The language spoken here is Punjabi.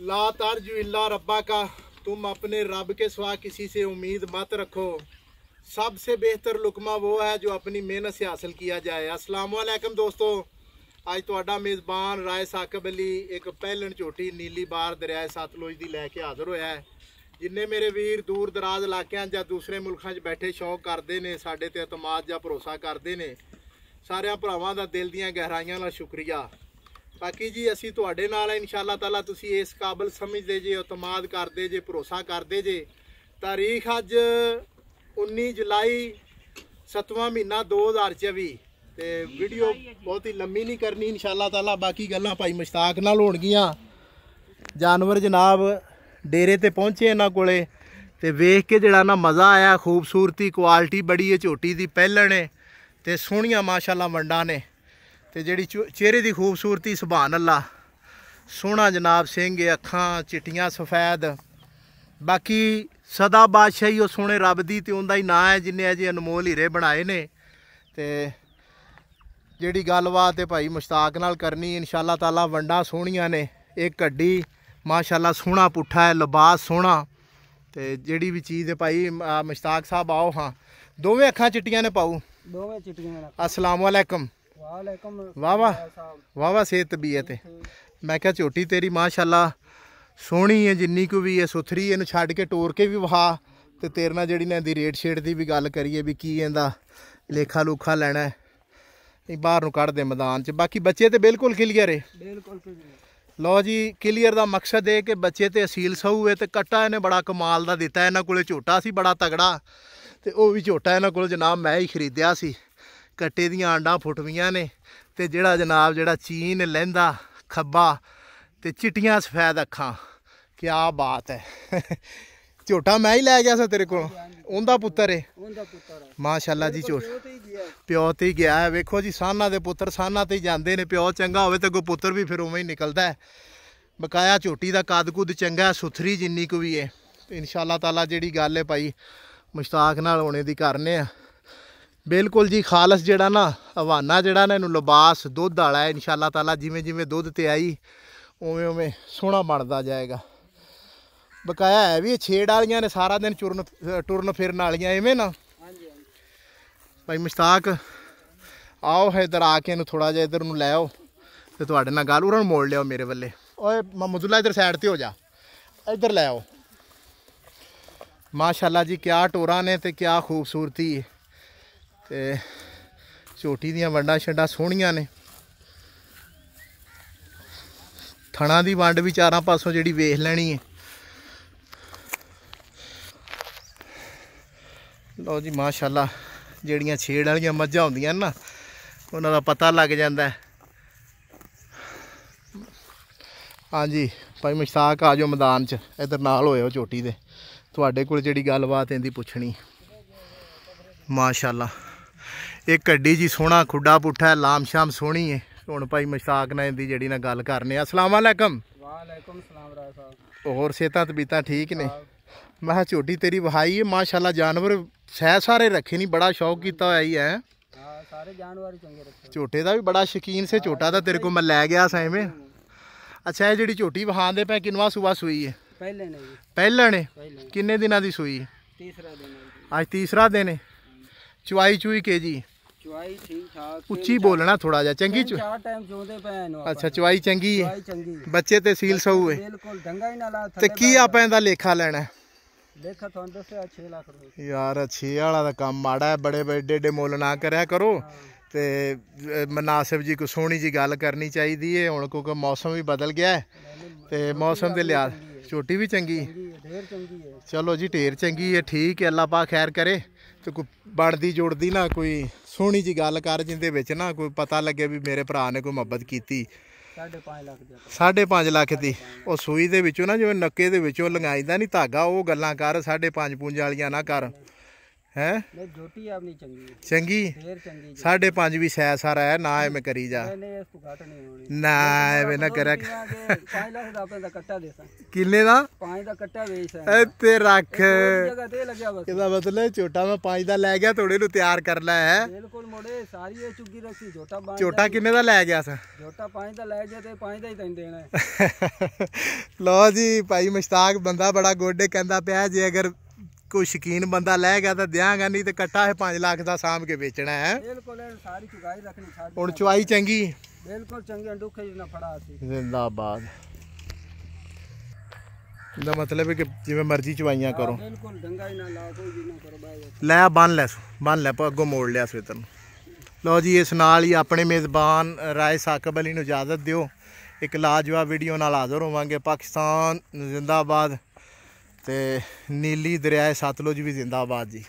ला तर्ज इल्ला रब्बा का तुम अपने रब के सिवा किसी से उम्मीद मत रखो सबसे बेहतर लुकमा वो है जो अपनी मेहनत से हासिल किया जाए असलकम दोस्तों ਅੱਜ ਤੁਹਾਡਾ ਮੇਜ਼ਬਾਨ ਰਾਏ ਸਾਕਬ ਅਲੀ ਇੱਕ ਪਹਿਲਣ ਝੋਟੀ ਨੀਲੀ ਬਾਰ ਦਰਿਆ ਸਤਲੁਜ ਦੀ ਲੈ ਕੇ ਹਾਜ਼ਰ ਹੋਇਆ ਹੈ ਜਿੰਨੇ ਮੇਰੇ ਵੀਰ ਦੂਰ ਦਰਾਜ ਇਲਾਕਿਆਂ ਜਾਂ ਦੂਸਰੇ ਮੁਲਕਾਂ 'ਚ ਬੈਠੇ ਸ਼ੌਕ ਕਰਦੇ ਨੇ ਸਾਡੇ ਤੇ ਇਤਮਾਦ ਜਾਂ ਭਰੋਸਾ ਕਰਦੇ ਨੇ ਸਾਰਿਆਂ ਭਰਾਵਾਂ ਦਾ ਦਿਲ ਦੀਆਂ ਗਹਿਰਾਈਆਂ ਨਾਲ ਸ਼ੁਕਰੀਆ ਬਾਕੀ ਜੀ ਅਸੀਂ ਤੁਹਾਡੇ ਨਾਲ ਹੈ ਇਨਸ਼ਾਅੱਲਾ ਤਾਲਾ ਤੁਸੀਂ ਇਸ ਕਾਬਲ ਸਮਝਦੇ ਜੇ ਇਤਮਾਦ ਕਰਦੇ ਜੇ ਭਰੋਸਾ ਕਰਦੇ ਜੇ ਤਾਰੀਖ ਅੱਜ 19 ਜੁਲਾਈ 7ਵਾਂ ਮਹੀਨਾ 2024 ਤੇ ਵੀਡੀਓ ਬਹੁਤ ਹੀ ਲੰਮੀ ਨਹੀਂ ਕਰਨੀ ਇਨਸ਼ਾਅੱਲਾ ਤਾਲਾ ਬਾਕੀ ਗੱਲਾਂ ਭਾਈ ਮਸ਼ਤਾਕ ਨਾਲ ਹੋਣਗੀਆਂ ਜਾਨਵਰ ਜਨਾਬ ਡੇਰੇ ਤੇ ਪਹੁੰਚੇ ਇਹਨਾਂ ਕੋਲੇ ਤੇ ਵੇਖ ਕੇ ਜਿਹੜਾ ਨਾ ਮਜ਼ਾ ਆਇਆ ਖੂਬਸੂਰਤੀ ਕੁਆਲਿਟੀ ਬੜੀ ਹੈ ਝੋਟੀ ਦੀ ਪਹਿਲਣ ਤੇ ਸੋਹਣੀਆਂ ਮਾਸ਼ਾਅੱਲਾ ਵੰਡਾਂ ਨੇ ਤੇ ਜਿਹੜੀ ਚਿਹਰੇ ਦੀ ਖੂਬਸੂਰਤੀ ਸੁਭਾਨ ਅੱਲਾ ਸੋਹਣਾ ਜਨਾਬ ਸਿੰਘ ਅੱਖਾਂ ਚਿੱਟੀਆਂ ਸਫੈਦ ਬਾਕੀ ਸਦਾ ਬਾਦਸ਼ਾਹੀ ਉਹ ਸੋਹਣੇ ਰੱਬ ਦੀ ਤੇ ਉਹਦਾ ਹੀ ਨਾਂ ਹੈ ਜਿਨੇ ਅਜੇ ਅਨਮੋਲ ਹੀਰੇ ਬਣਾਏ ਨੇ ਤੇ ਜਿਹੜੀ ਗੱਲਬਾਤ ਤੇ ਭਾਈ ਮੁਸ਼ਤਾਕ ਨਾਲ ਕਰਨੀ ਇਨਸ਼ਾਅੱਲਾ ਤਾਲਾ ਵੰਡਾ ਸੋਹਣੀਆਂ ਨੇ ਇਹ ਕੱਡੀ ਮਾਸ਼ਾਅੱਲਾ ਸੋਹਣਾ ਪੁੱਠਾ ਹੈ ਲਿਬਾਸ ਸੋਹਣਾ ਤੇ ਜਿਹੜੀ ਵੀ ਚੀਜ਼ ਹੈ ਭਾਈ ਮੁਸ਼ਤਾਕ ਸਾਹਿਬ ਆਓ ਹਾਂ ਦੋਵੇਂ ਅੱਖਾਂ ਚਿੱਟੀਆਂ ਨੇ ਪਾਉ ਦੋਵੇਂ ਚਿੱਟੀਆਂ ਨੇ ਅਸਲਾਮ ਵਾਲੇਕਮ ਵਾਹ ਵਾਵਾ ਵਾਵਾ ਸੇਤ ਵੀ ਹੈ ਤੇ ਮੈਂ ਕਿਹਾ ਝੋਟੀ ਤੇਰੀ ਮਾਸ਼ਾਅੱਲਾ ਸੋਹਣੀ ਹੈ ਜਿੰਨੀ ਕੁ ਵੀ ਹੈ ਸੁਥਰੀ ਇਹਨੂੰ ਛੱਡ ਕੇ ਟੋਰ ਕੇ ਵੀ ਵਹਾ ਤੇ ਤੇਰੇ ਨਾਲ ਜਿਹੜੀ ਨਾ ਇਹਦੀ ਰੇਟ ਛੇੜ ਦੀ ਵੀ ਗੱਲ ਕਰੀਏ ਵੀ ਕੀ ਇਹਦਾ ਲੇਖਾ ਲੂਖਾ ਲੈਣਾ ਇਹ ਬਾਹਰ ਨੂੰ ਕੱਢ ਦੇ ਮੈਦਾਨ 'ਚ ਬਾਕੀ ਬੱਚੇ ਤੇ ਬਿਲਕੁਲ ਕਲੀਅਰ ਹੈ ਬਿਲਕੁਲ ਲੋ ਜੀ ਕਲੀਅਰ ਦਾ ਮਕਸਦ ਇਹ ਕਿ ਬੱਚੇ ਤੇ ਅਸੀਲ ਸਹੂ ਹੈ ਤੇ ਕੱਟਾ ਇਹਨੇ ਬੜਾ ਕਮਾਲ ਦਾ ਦਿੱਤਾ ਇਹਨਾਂ ਕੋਲੇ ਝੋਟਾ ਸੀ ਬੜਾ ਤਗੜਾ ਤੇ ਉਹ ਵੀ ਝੋਟਾ ਇਹਨਾਂ ਕੋਲ ਜਨਾਬ ਮੈਂ ਹੀ ਖਰੀਦਿਆ ਸੀ ਕੱਟੇ ਦੀਆਂ ਆਂਡਾ ਫੁੱਟਵੀਆਂ ਨੇ ਤੇ ਜਿਹੜਾ ਜਨਾਬ ਜਿਹੜਾ ਚੀਨ ਲੈਂਦਾ ਖੱਬਾ ਤੇ ਚਿੱਟੀਆਂ ਸਫੈਦ ਅੱਖਾਂ ਕੀ ਬਾਤ ਹੈ ਝੋਟਾ ਮੈਂ ਹੀ ਲੈ ਗਿਆ ਸੀ ਤੇਰੇ ਕੋਲ ਉਹਦਾ ਪੁੱਤਰ ਏ ਉਹਦਾ ਪੁੱਤਰ ਮਾਸ਼ਾਅੱਲਾ ਜੀ ਝੋਟ ਪਿਓ ਤੇ ਹੀ ਗਿਆ ਹੈ ਵੇਖੋ ਜੀ ਸਾਨਾ ਦੇ ਪੁੱਤਰ ਸਾਨਾ ਤੇ ਜਾਂਦੇ ਨੇ ਪਿਓ ਚੰਗਾ ਹੋਵੇ ਤੇ ਕੋ ਪੁੱਤਰ ਵੀ ਫਿਰ ਉਵੇਂ ਹੀ ਨਿਕਲਦਾ ਹੈ ਬਕਾਇਆ ਝੋਟੀ ਦਾ ਕਾਦਕੁਦ ਚੰਗਾ ਸੁਥਰੀ ਜਿੰਨੀ ਕੁ ਵੀ ਏ ਇਨਸ਼ਾਅੱਲਾ ਤਾਲਾ ਜਿਹੜੀ ਗੱਲ ਹੈ ਭਾਈ ਮੁਸ਼ਤਾਕ ਨਾਲ ਹੋਣੇ ਦੀ ਕਰਨੇ ਆ ਬਿਲਕੁਲ ਜੀ ਖਾਲਸ ਜਿਹੜਾ ਨਾ ਹਵਾਨਾ ਜਿਹੜਾ ਨਾ ਇਹਨੂੰ ਲਬਾਸ ਦੁੱਧ ਵਾਲਾ ਹੈ ਇਨਸ਼ਾਅੱਲਾ ਤਾਲਾ ਜਿਵੇਂ ਜਿਵੇਂ ਦੁੱਧ ਤੇ ਆਈ ਉਵੇਂ ਉਵੇਂ ਸੋਹਣਾ ਬਣਦਾ ਜਾਏਗਾ ਬਕਾਇਆ ਹੈ ਵੀ ਛੇੜ ਵਾਲੀਆਂ ਨੇ ਸਾਰਾ ਦਿਨ ਚੁਰਨ ਟੁਰਨ ਫਿਰਨ ਵਾਲੀਆਂ ਐਵੇਂ ਨਾ ਹਾਂਜੀ ਭਾਈ ਮਸਤਾਕ ਆਓ ਇਧਰ ਆ ਕੇ ਇਹਨੂੰ ਥੋੜਾ ਜਿਹਾ ਇਧਰ ਨੂੰ ਲੈ ਆਓ ਤੇ ਤੁਹਾਡੇ ਨਾਲ ਗੱਲ ਉਹਨਾਂ ਨੂੰ ਮੋੜ ਲਿਓ ਮੇਰੇ ਵੱਲੇ ਓਏ ਮਮਦੁੱਲਾ ਇਧਰ ਸਾਈਡ ਤੇ ਹੋ ਜਾ ਇਧਰ ਲੈ ਆਓ ਮਾਸ਼ਾਅੱਲਾ ਜੀ ਕਿਆ ਟੋਰਾ ਨੇ ਤੇ ਕਿਆ ਖੂਬਸੂਰਤੀ ਹੈ ਤੇ ਛੋਟੀ ਦੀਆਂ ਵੰਡਾਂ ਛੱਡਾਂ ਸੋਹਣੀਆਂ ਨੇ ਥਣਾ ਦੀ ਵੰਡ ਵੀ ਚਾਰਾਂ ਪਾਸੋਂ ਜਿਹੜੀ ਵੇਖ ਲੈਣੀ ਹੈ ਲਓ ਜੀ ਮਾਸ਼ਾਅੱਲਾ ਜਿਹੜੀਆਂ ਛੇੜ ਵਾਲੀਆਂ ਮੱਝਾਂ ਹੁੰਦੀਆਂ ਨਾ ਉਹਨਾਂ ਦਾ ਪਤਾ ਲੱਗ ਜਾਂਦਾ ਹਾਂਜੀ ਭਾਈ ਮਸ਼ਤਾਕ ਆ ਜਾਓ ਮੈਦਾਨ 'ਚ ਇਧਰ ਨਾਲ ਹੋਇਓ ਚੋਟੀ ਦੇ ਤੁਹਾਡੇ ਕੋਲ ਜਿਹੜੀ ਗੱਲਬਾਤ ਇਹਦੀ ਪੁੱਛਣੀ ਮਾਸ਼ਾਅੱਲਾ ਇਹ ਕੱਡੀ ਜੀ ਸੋਹਣਾ ਖੁੱਡਾ ਪੁੱਠਾ ਲਾਮ ਸ਼ਾਮ ਸੋਹਣੀ ਹੈ ਹੁਣ ਭਾਈ ਮਸ਼ਤਾਕ ਨਾਲ ਇਹਦੀ ਜਿਹੜੀ ਨਾਲ ਗੱਲ ਕਰਨੇ ਆ ਅਸਲਾਮ ਅਲੈਕਮ ਵਾਲੇਕਮ ਸਲਾਮ ਰਾਜ ਸਾਹਿਬ ਹੋਰ ਸਿਹਤਾਂ ਤਬੀਤਾਂ ਠੀਕ ਨੇ ਮੈਂ ਕਿਹਾ ਛੋਟੀ ਤੇਰੀ ਵਹਾਈ ਹੈ ਮਾਸ਼ਾਅੱਲਾ ਜਾਨਵਰ ਸਹਿ ਸਾਰੇ ਰੱਖੇ ਨਹੀਂ ਬੜਾ ਸ਼ੌਕ ਕੀਤਾ ਹੋਇਆ ਹੀ ਹੈ ਸਾਰੇ ਜਾਨਵਰ ਚੰਗੇ ਰੱਖੇ ਝੋਟੇ ਦਾ ਵੀ ਬੜਾ ਸ਼ਕੀਨ ਸੇ ਝੋਟਾ ਦਾ ਤੇਰੇ ਕੋਲ ਮੈਂ ਲੈ ਗਿਆ ਸਾਂ ਐਵੇਂ ਅੱਛਾ ਇਹ ਜਿਹੜੀ ਝੋਟੀ ਵਹਾਉਂਦੇ ਪੈ ਕਿੰਨਵਾ ਸੁਬਾ ਸੂਈ ਹੈ ਪਹਿਲੇ ਨੇ ਜੀ ਪਹਿਲੇ ਨੇ ਕਿੰਨੇ ਦਿਨਾਂ ਦੀ ਸੂਈ ਹੈ ਤੀਸਰਾ ਦਿਨ ਅੱਜ ਤੀਸਰਾ ਦਿਨ ਹੈ ਚੁਆਈ ਚੁਈ ਕੇ ਜੀ ਚਵਾਈ ਠੀਕ ਠਾਕ ਉੱਚੀ ਬੋਲਣਾ ਥੋੜਾ ਜਿਹਾ ਚੰਗੀ ਚ ਚਾਰ ਟਾਈਮ ਚੋਂਦੇ ਪਏ ਨੂੰ ਅੱਛਾ ਚਵਾਈ ਚੰਗੀ ਹੈ ਬੱਚੇ ਤੇ ਸੀਲ ਸਹੂ ਹੈ ਬਿਲਕੁਲ ਡੰਗਾ ਹੀ ਲਾ ਤੇ ਕੀ ਆਪਾਂ ਇਹਦਾ ਲੇਖਾ ਲੈਣਾ ਦੇਖਾ ਤੁਹਾਨੂੰ ਦੱਸਿਆ 6 ਲੱਖ ਰੁਪਏ ਯਾਰ 6 ਵਾਲਾ ਦਾ ਕੰਮ ਮਾੜਾ ਹੈ ਬੜੇ ਬੜੇ ਡੇਡੇ ਮੁੱਲ ਨਾ ਕਰਿਆ ਕਰੋ ਤੇ ਮਨਾਸਿਬ ਜੀ ਕੋ ਸੋਹਣੀ ਜੀ ਗੱਲ ਕਰਨੀ ਚਾਹੀਦੀ ਹੈ ਹੁਣ ਕਿਉਂਕਿ ਮੌਸਮ ਵੀ ਬਦਲ ਗਿਆ ਹੈ ਤੇ ਮੌਸਮ ਦੇ ਲਿਆ ਛੋਟੀ ਵੀ ਚੰਗੀ ਹੈ ਢੇਰ ਚੰਗੀ ਹੈ ਚਲੋ ਜੀ ਢੇਰ ਚੰਗੀ ਹੈ ਠੀਕ ਹੈ ਅੱਲਾਹ ਪਾਕ ਖੈਰ ਕਰੇ ਤੇ ਕੋਈ ਬੜਦੀ ਜੁੜਦੀ ਨਾ ਕੋਈ ਸੋਹਣੀ ਜੀ ਗੱਲ ਕਰ ਜਿੰਦੇ ਵਿੱਚ ਨਾ ਕੋਈ ਪਤਾ ਲੱਗੇ ਵੀ ਮੇਰੇ ਭਰਾ ਨੇ ਕੋਈ ਮੁਹੱਬਤ ਕੀਤੀ 5.5 ਲੱਖ ਦੀ 5.5 ਲੱਖ ਦੀ ਉਹ ਸੂਈ ਦੇ ਵਿੱਚੋਂ ਨਾ ਜਿਵੇਂ ਨੱਕੇ ਦੇ ਵਿੱਚੋਂ ਲੰਗਾਈਦਾ ਨਹੀਂ ਧਾਗਾ ਉਹ ਗੱਲਾਂ ਕਰ 5.5 ਪੂੰਜ ਵਾਲੀਆਂ ਨਾ ਕਰ ਹੈ ਨਹੀਂ ਝੋਟੀ ਆਪਣੀ ਚੰਗੀ ਚੰਗੀ ਫੇਰ ਚੰਗੀ ਸਾਢੇ ਪੰਜ ਵੀ ਸੈ ਸਾਰਾ ਹੈ ਨਾ ਐਵੇਂ ਕਰੀ ਜਾ ਨਹੀਂ ਇਸ ਤੋਂ ਨਹੀਂ ਹੋਣੀ ਨਾ ਐਵੇਂ ਨਾ ਕਰਿਆ 5 ਲੱਖ ਦਾ ਆਪਣਾ ਕੱਟਾ ਦੇਸਾਂ ਕਿੰਨੇ ਦਾ 5 ਦਾ ਕੱਟਾ ਵੇਚਦਾ ਐ ਤੇ ਰੱਖ ਜਗ੍ਹਾ ਤੇ ਲੱਗਿਆ ਬਸ ਝੋਟਾ ਮੈਂ 5 ਦਾ ਲੈ ਗਿਆ ਥੋੜੇ ਨੂੰ ਤਿਆਰ ਕਰ ਲੈ ਹੈ ਬਿਲਕੁਲ ਮੋੜੇ ਸਾਰੀ ਇਹ ਚੁੱਗੀ ਰੱਖੀ ਝੋਟਾ ਬਾਂ ਝੋਟਾ ਕਿੰਨੇ ਦਾ ਲੈ ਗਿਆ ਸਾ ਝੋਟਾ 5 ਦਾ ਲੈ ਗਿਆ ਤੇ 5 ਦਾ ਹੀ ਤੈਨੂੰ ਦੇਣਾ ਲਓ ਜੀ ਭਾਈ ਮਸ਼ਤਾਕ ਬੰਦਾ ਬੜਾ ਗੋਡੇ ਕਹਿੰਦਾ ਪਿਆ ਜੇ ਅਗਰ ਕੋਈ ਸ਼ਕੀਨ ਬੰਦਾ ਲੈ ਗਿਆ ਤਾਂ ਦਿਆਂਗਾ ਨਹੀਂ ਤੇ ਕੱਟਾ ਇਹ 5 ਲੱਖ ਦਾ ਸਾਮ ਕੇ ਵੇਚਣਾ ਹੈ ਬਿਲਕੁਲ ਸਾਰੀ ਚੁਗਾਈ ਰੱਖਣੀ ਛੱਡ ਹੁਣ ਚੁਆਈ ਚੰਗੀ ਬਿਲਕੁਲ ਚੰਗੀ ਅੰਡੂਖੇ ਜਿਹਾ ਫੜਾ ਸੀ ਜ਼ਿੰਦਾਬਾਦ ਦਾ ਮਤਲਬ ਹੈ ਕਿ ਜਿਵੇਂ ਮਰਜ਼ੀ ਚਵਾਈਆਂ ਕਰੋ ਬਿਲਕੁਲ ਡੰਗਾ ਹੀ ਨਾ ਲਾ ਕੋਈ ਵੀ ਨਾ ਕਰੋ ਬਾਈ ਲੈ ਬੰਨ ਲੈ ਬੰਨ ਲੈ ਪਾ ਅੱਗੋਂ ਮੋੜ ਲਿਆ ਸਵੇਤਰ ਨੂੰ ਲਓ ਜੀ ਇਸ ਨਾਲ ਹੀ ਆਪਣੇ ਮੇਜ਼ਬਾਨ ਰਾਏ ਸਾਕਬ ਅਲੀ ਨੂੰ ਇਜਾਜ਼ਤ ਦਿਓ ਇੱਕ ਲਾਜਵਾਬ ਵੀਡੀਓ ਨਾਲ ਹਾਜ਼ਰ ਹੋਵਾਂਗੇ ਪਾਕਿਸਤਾਨ ਜ਼ਿੰਦਾਬਾਦ ਤੇ ਨੀਲੀ ਦਰਿਆਏ ਸਤਲੁਜ ਵੀ ਜ਼ਿੰਦਾਬਾਦ ਜੀ